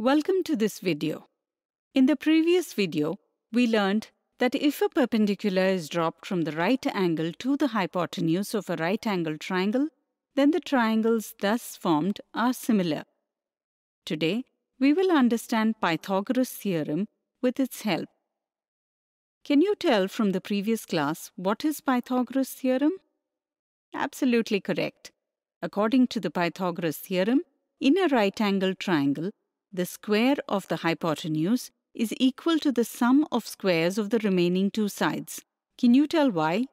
Welcome to this video. In the previous video, we learned that if a perpendicular is dropped from the right angle to the hypotenuse of a right angle triangle, then the triangles thus formed are similar. Today, we will understand Pythagoras' theorem with its help. Can you tell from the previous class what is Pythagoras' theorem? Absolutely correct. According to the Pythagoras' theorem, in a right angled triangle, the square of the hypotenuse is equal to the sum of squares of the remaining two sides. Can you tell why?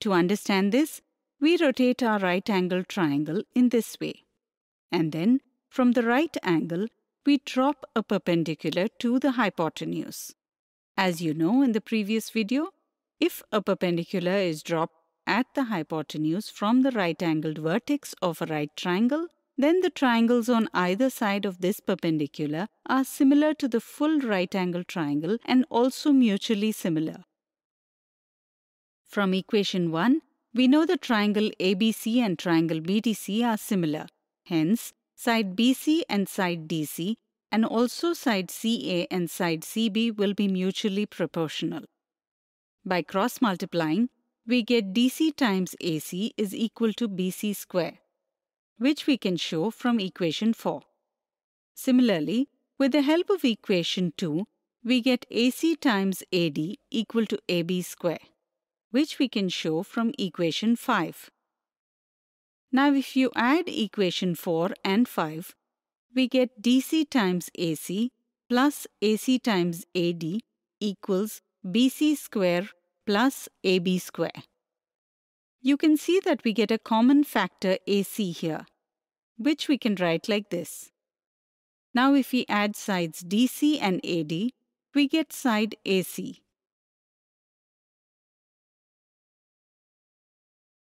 To understand this, we rotate our right angle triangle in this way. And then, from the right angle, we drop a perpendicular to the hypotenuse. As you know in the previous video, if a perpendicular is dropped at the hypotenuse from the right angled vertex of a right triangle, then the triangles on either side of this perpendicular are similar to the full right angle triangle and also mutually similar. From equation 1, we know the triangle ABC and triangle BDC are similar. Hence, side BC and side DC and also side CA and side CB will be mutually proportional. By cross multiplying, we get DC times AC is equal to BC square which we can show from equation 4. Similarly, with the help of equation 2, we get AC times AD equal to AB square, which we can show from equation 5. Now, if you add equation 4 and 5, we get DC times AC plus AC times AD equals BC square plus AB square you can see that we get a common factor AC here, which we can write like this. Now if we add sides DC and AD, we get side AC.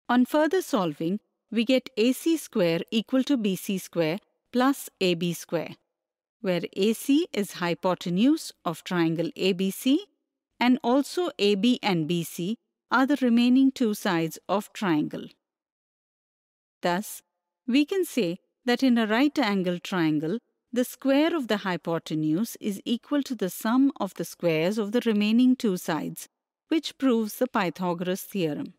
On further solving, we get AC square equal to BC square plus AB square, where AC is hypotenuse of triangle ABC and also AB and BC are the remaining two sides of triangle. Thus, we can say that in a right angle triangle, the square of the hypotenuse is equal to the sum of the squares of the remaining two sides, which proves the Pythagoras theorem.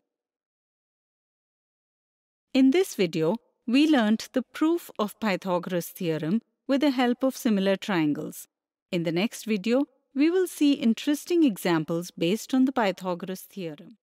In this video, we learnt the proof of Pythagoras theorem with the help of similar triangles. In the next video, we will see interesting examples based on the Pythagoras theorem.